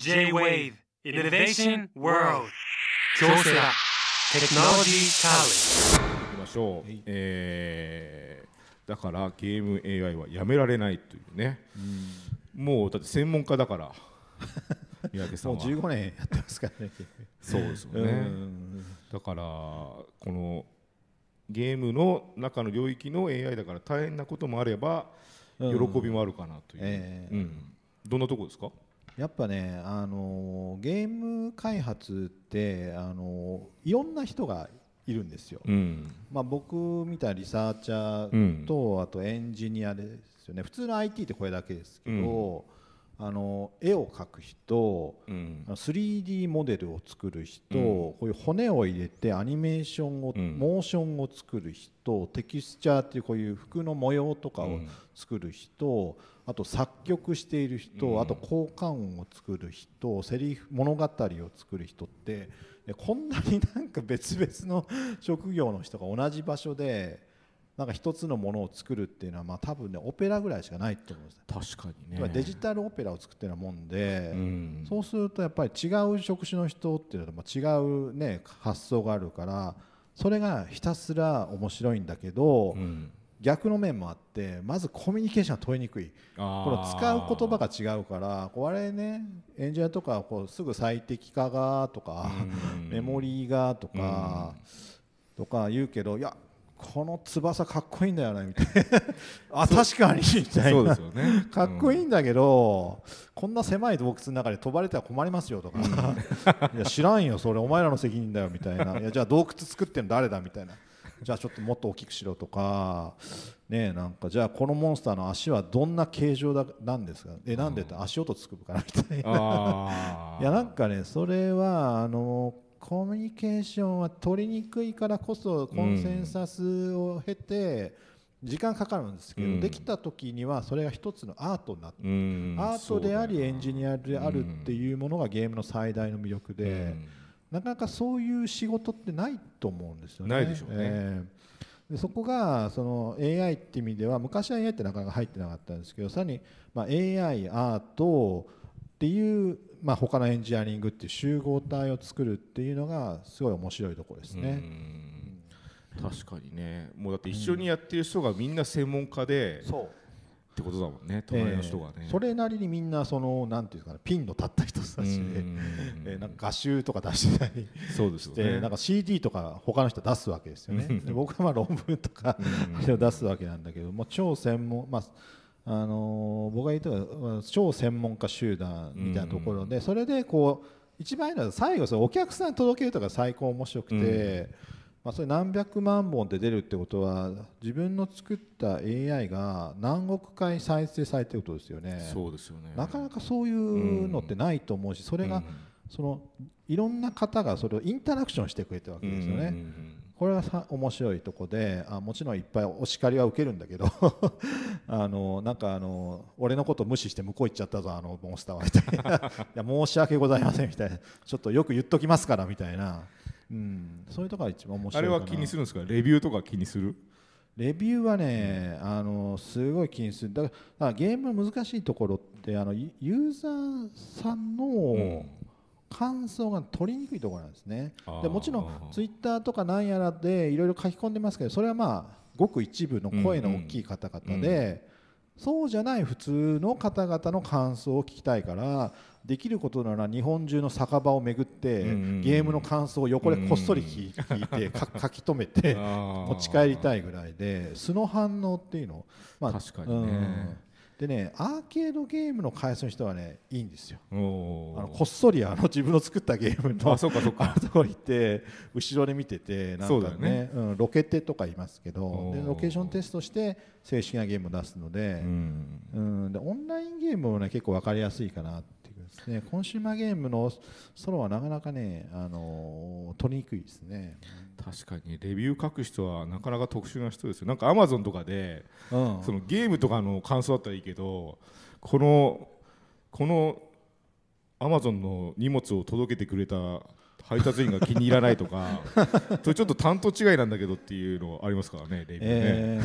J-WAVE Innovation World 京セラテクノロジーカレンジいきましょう、えー、だからゲーム AI はやめられないというねもうだって専門家だから 三宅さんはもう15年やってますからねそうですよねだからこのゲームの中の領域の AI だから大変なこともあれば喜びもあるかなという、うんえーうん、どんなとこですかやっぱねあのゲーム開発ってあのいろんな人がいるんですよ、うん、まあ、僕みたいなリサーチャーと、うん、あとエンジニアですよね普通の IT ってこれだけですけど、うんあの絵を描く人、うん、3D モデルを作る人、うん、こういう骨を入れてアニメーションを、うん、モーションを作る人テキスチャーっていうこういう服の模様とかを作る人、あと作曲している人、あと効果音を作る人セリフ物語を作る人ってこんなになんか別々の職業の人が同じ場所でなんか一つのものを作るっていうのは、まあ、多分ねオペラぐらいしかないと思うんです確かにねデジタルオペラを作ってるようなもんで、うん、そうするとやっぱり違う職種の人っていうのは違う、ね、発想があるからそれがひたすら面白いんだけど、うん、逆の面もあってまずコミュニケーションが取りにくいこの使う言葉が違うから我々ねエンジニアとかこうすぐ最適化がとか、うん、メモリーがとか。とか言うけどいやこの翼かっこいいんだよねみたいなあ確かにみたいな、ねうね、かっこいいんだけど、こんな狭い洞窟の中で飛ばれては困りますよとかいや知らんよそれお前らの責任だよみたいないやじゃあ洞窟作ってるの誰だみたいなじゃあちょっともっと大きくしろとかねなんかじゃあこのモンスターの足はどんな形状だなんですかえなんでって足音つくからみたいないやなんかねそれはあのーコミュニケーションは取りにくいからこそコンセンサスを経て時間かかるんですけど、うん、できた時にはそれが一つのアートになって、うん、アートでありエンジニアであるっていうものがゲームの最大の魅力で、うん、なかなかそういう仕事ってないと思うんですよね。ないでしょうね、えー、でそこがその AI って意味では昔は AI ってなかなか入ってなかったんですけどさらにまあ AI アートっていう、まあ、他のエンジニアリングっていう集合体を作るっていうのがすごい面白いところですね。確かにねもうだって一緒にやってる人がみんな専門家で、うん、ってことだもんね隣の人がね、えー、それなりにみんなそのなんていうかなピンの立った人たちで、えなんか画集とか出してたりそうですね、なんか CD とか他の人出すわけですよね僕はまあ論文とか出すわけなんだけども超専門まああの僕が言ったのは超専門家集団みたいなところで、それでこう一番いいのは最後そのお客さんに届けるとか最高面白くて、まあ、それ何百万本って出るってことは自分の作った AI が何億回再生されてることですよねそうですよねなかなかそういうのってないと思うし、それが、そのいろんな方がそれをインタラクションしてくれたわけですよね、これはさ面白いとこであもちろんいっぱいお叱りは受けるんだけど あのなんかあの俺のこと無視して向こう行っちゃったぞあのモンスターはみたいな いや申し訳ございませんみたいなちょっとよく言っときますからみたいな、うん、そういうとこが一番面白いあれは気にするんですかレビューとか気にするレビューはね、あのすごい気にするだからゲームの難しいところってあのユーザーさんの感想が取りにくいところなんですねでもちろんツイッターとかなんやらでいろいろ書き込んでますけどそれはまあごく一部の声の大きい方々で、そうじゃない普通の方々の感想を聞きたいからできることなら日本中の酒場を巡ってゲームの感想を横でこっそり聞いて 書き留めて持ち帰りたいぐらいで素の反応っていうのをまあ確かにね、でねアーケードゲームの開発の人はねいいんですよあのこっそりあの自分の作ったゲームのあそうかそうかところ行って後ろで見ててなんかねうね、うん、ロケテとか言いますけどでロケーションテストして正式なゲームを出すので,、うん、でオンラインゲームもね結構分かりやすいかなって。ですねコンシューマーゲームのソロはなかなかねあの取りにくいですね確かにレビュー書く人はなかなか特殊な人ですよなんかアマゾンとかで、うん、そのゲームとかの感想だったらいいけどこのこのアマゾンの荷物を届けてくれた配達員が気に入らないとかれ ちょっと担当違いなんだけどっていうのありますからね、ね、え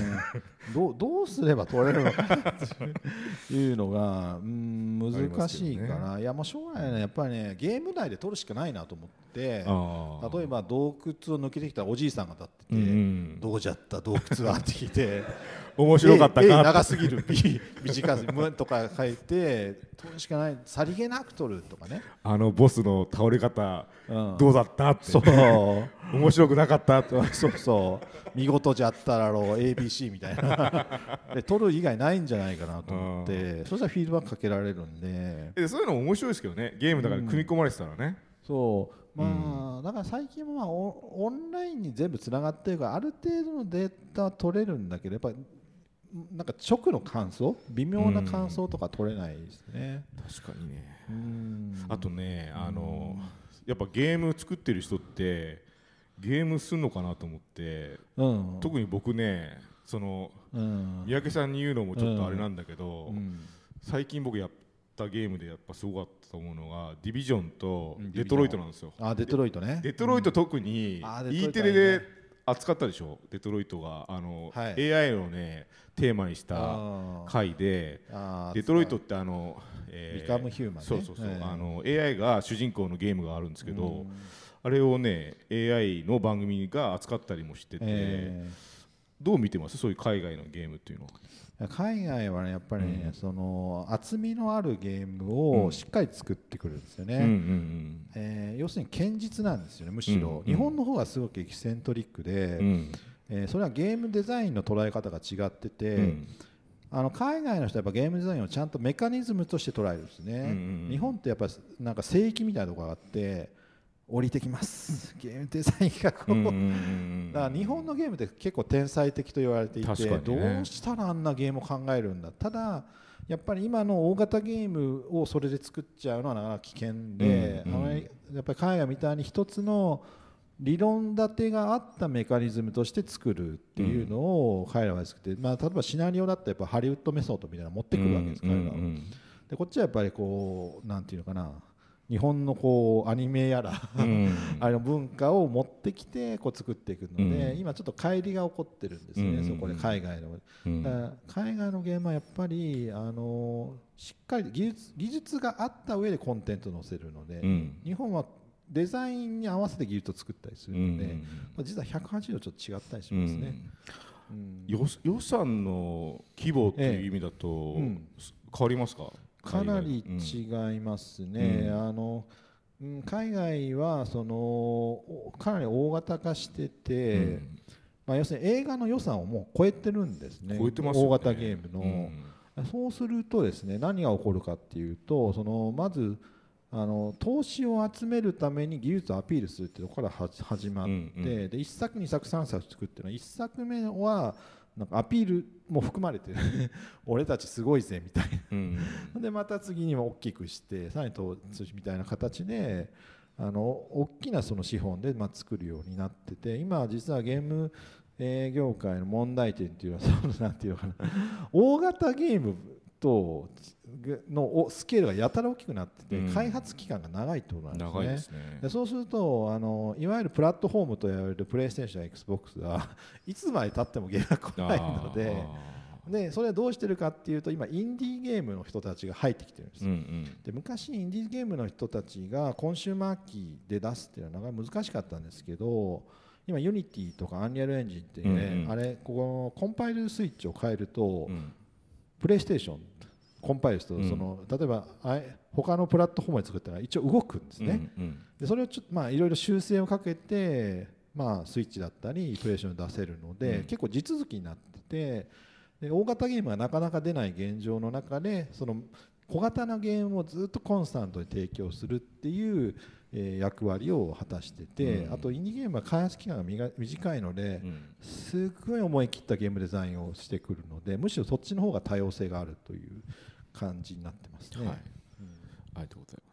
ー、どどうすれば取れるのかっていうのがうん難しいかな。ね、いやもうしょうがないねやっぱりねゲーム内で取るしかないなと思って例えば洞窟を抜けてきたおじいさんが立ってて、うん、どうじゃった洞窟はって聞いて。面白かったか A, A 長すぎる B 短すぎるとか書いて取るしかないさりげなく取るとかねあのボスの倒れ方、うん、どうだったってそう 面白くなかったと そうそう見事じゃったらろう ABC みたいな で取る以外ないんじゃないかなと思って、うん、そしたらフィードバックかけられるんででそういうの面白いですけどねゲームだから組み込まれてたらね、うん、そうまあ、うん、だから最近はオンラインに全部つながってるからある程度のデータ取れるんだけどやっぱなんか直の感想微妙な感想とか取れないですね、確かにねあとねあのーやっぱゲーム作ってる人ってゲームすんのかなと思って、うん、特に僕ねその、うん、三宅さんに言うのもちょっとあれなんだけど、うん、最近僕やったゲームでやっぱすごかったと思うのがディビジョンとデトロイトなんですよ。あデトロイトねデトロイト特に E テレで扱ったでしょデトロイトがあの、はい、AI をねテーマにした回でデトロイトってあの、えー、ビカムヒューマン、ね、そうそうそう、えー、あの AI が主人公のゲームがあるんですけどあれをね AI の番組が扱ったりもしてて、えーどう見てますそういう海外のゲームっていうのは海外は、ね、やっぱりね、うん、その厚みのあるゲームをしっかり作ってくるんですよね、うんうんうん、えー、要するに堅実なんですよねむしろ、うんうん、日本の方がすごくエキセントリックで、うん、えー、それはゲームデザインの捉え方が違ってて、うん、あの海外の人はやっぱゲームデザインをちゃんとメカニズムとして捉えるんですね、うんうんうん、日本ってやっぱなんか聖域みたいなところがあって降りてきますゲーム天才がこう,、だから日本のゲームって結構天才的と言われていて、ね、どうしたらあんなゲームを考えるんだただやっぱり今の大型ゲームをそれで作っちゃうのはなかなか危険で、うんうん、やっぱり海外みたいに一つの理論立てがあったメカニズムとして作るっていうのを彼らは作って、まあ、例えばシナリオだったらやっぱハリウッドメソッドみたいなの持ってくるわけです、彼らは。でこっちはやっぱりこうなんていうのかな日本のこうアニメやら あの文化を持ってきてこう作っていくので、今ちょっと乖離が起こってるんですね、そこで海外の、海外のゲームはやっぱりあのしっかり技術技術があった上でコンテンツを載せるので、日本はデザインに合わせて技術を作ったりするので、実は180度ちょっと違ったりしますね。予算の規模という意味だと変わりますか、かなり違いますね。うん、あの海外はそのかなり大型化してて、うん、まあ、要するに映画の予算をもう超えてるんですね、ね、大型ゲームの、うん、そうするとですね何が起こるかっていうとそのまずあの投資を集めるために技術をアピールするっていうところから始まって、うんうん、で1作2作3作作っていうのは1作目はなんかアピールも含まれて 俺たちすごいぜみたいなでまた次にも大きくしてさらに投資みたいな形であの大きなその資本でま作るようになってて今実はゲーム業界の問題点っていうのはその なんていうのかな大型ゲームトのスケールがやたら大きくなってて、開発期間が長いってことなんですね。うん、すねそうするとあのいわゆるプラットフォームといわれるプレイステーションや XBOX は いつまでたってもゲームが来ないので。でそれはどうしてるかっていうと今インディーゲームの人たちが入ってきてるんです、うんうん、で昔インディーゲームの人たちがコンシューマーで出すっていうのはなかなか難しかったんですけど今ユニティとかアンリアルエンジンっていうね、うんうん、あれここのコンパイルスイッチを変えると、うん、プレイステーションコンパイルするとその、うん、例えばあ他のプラットフォームで作ったら一応動くんですね、うんうん、でそれをちょっとまあいろいろ修正をかけてまあスイッチだったりプレーション出せるので、うん、結構地続きになっててで大型ゲームがなかなか出ない現状の中でその小型なゲームをずっとコンスタントに提供するっていう、えー、役割を果たしてて、うん、あとインディーゲームは開発期間が短いので、うん、すごい思い切ったゲームデザインをしてくるのでむしろそっちの方が多様性があるという感じになってますね。はい、うん、ありがとうございます